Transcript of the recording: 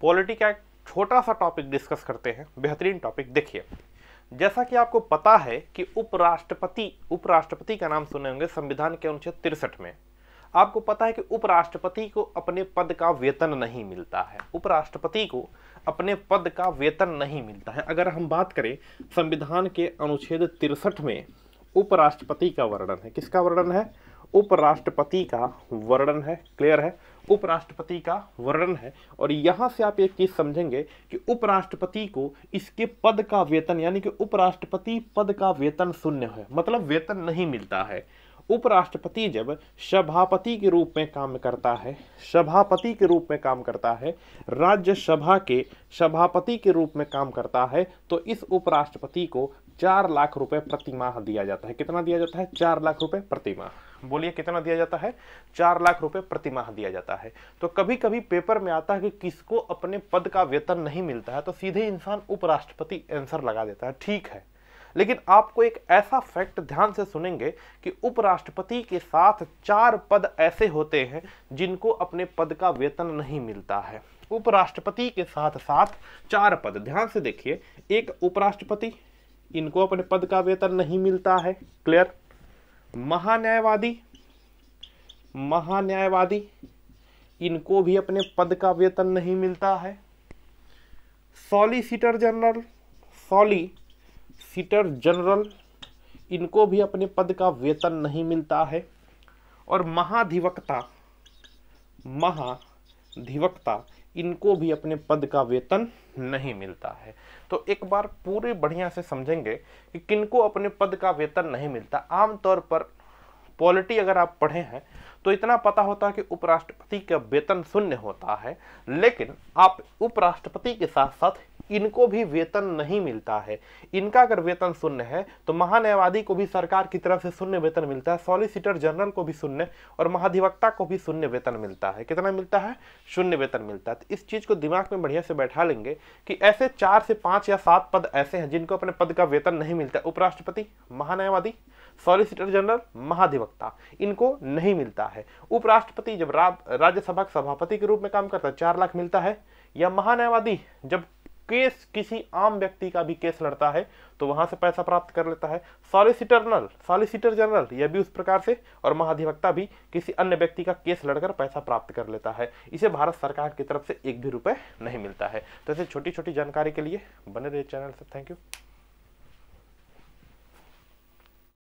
polity का एक छोटा सा टॉपिक डिस्कस करते हैं बेहतरीन टॉपिक देखिए जैसा कि आपको पता है कि उपराष्ट्रपति उपराष्ट्रपति का नाम सुने होंगे संविधान के अनुच्छेद तिरसठ में आपको पता है कि उपराष्ट्रपति को अपने पद का वेतन नहीं मिलता है उपराष्ट्रपति को अपने पद का वेतन नहीं मिलता है अगर हम बात करें संविधान के अनुच्छेद तिरसठ में उपराष्ट्रपति का वर्णन है किसका वर्णन है उपराष्ट्रपति का वर्णन है क्लियर है उपराष्ट्रपति का वर्णन है और यहाँ से आप एक चीज़ समझेंगे कि उपराष्ट्रपति को इसके पद का वेतन यानी कि उपराष्ट्रपति पद का वेतन शून्य है मतलब वेतन नहीं मिलता है उपराष्ट्रपति जब सभापति के रूप में काम करता है सभापति के रूप में काम करता है राज्यसभा के सभापति के रूप में काम करता है तो इस उपराष्ट्रपति को चार लाख रुपए प्रतिमाह दिया जाता है कितना दिया जाता है चार लाख रुपए प्रतिमाह बोलिए कितना दिया जाता है चार लाख रुपए प्रतिमाह दिया जाता है तो कभी कभी पेपर में आता है कि किसको अपने पद का वेतन नहीं मिलता है तो सीधे इंसान उपराष्ट्रपति आंसर लगा देता है ठीक है लेकिन आपको एक ऐसा फैक्ट ध्यान से सुनेंगे कि उपराष्ट्रपति के साथ चार पद ऐसे होते हैं जिनको अपने पद का वेतन नहीं मिलता है उपराष्ट्रपति के साथ साथ चार पद ध्यान से देखिए एक उपराष्ट्रपति इनको अपने पद का वेतन नहीं मिलता है क्लियर महान्यायवादी महान्यायवादी इनको भी अपने पद का वेतन नहीं मिलता है solicitor general soli solicitor general इनको भी अपने पद का वेतन नहीं मिलता है और महाधिवक्ता महाधिवक्ता इनको भी अपने पद का वेतन नहीं मिलता है तो एक बार पूरे बढ़िया से समझेंगे कि किनको अपने पद का वेतन नहीं मिलता आमतौर पर पॉलिटी अगर आप पढ़े हैं तो इतना पता होता है कि उपराष्ट्रपति का वेतन शून्य होता है लेकिन आप उपराष्ट्रपति के साथ साथ इनको भी वेतन नहीं मिलता है इनका अगर वेतन शून्य है तो महान्यायवादी को भी सरकार की तरफ से शून्य वेतन मिलता है सॉलिसिटर जनरल को भी शून्य और महाधिवक्ता को भी शून्य वेतन मिलता है कितना मिलता है शून्य वेतन मिलता है तो इस चीज़ को दिमाग में बढ़िया से बैठा लेंगे कि ऐसे चार से पाँच या सात पद ऐसे हैं जिनको अपने पद का वेतन नहीं मिलता उपराष्ट्रपति महान्यायवादी सॉलिसिटर जनरल महाधिवक्ता इनको नहीं मिलता है उपराष्ट्रपति जब राज्यसभा के सभापति के रूप में काम करता है चार लाख मिलता है या महान्यायवादी जब केस किसी आम व्यक्ति का भी केस लड़ता है तो वहां से पैसा प्राप्त कर लेता है सॉलिसिटरनल सॉलिसिटर जनरल यह भी उस प्रकार से और महाधिवक्ता भी किसी अन्य व्यक्ति का केस लड़कर पैसा प्राप्त कर लेता है इसे भारत सरकार की तरफ से एक भी रुपये नहीं मिलता है तो ऐसे छोटी छोटी जानकारी के लिए बने रहिए चैनल से थैंक यू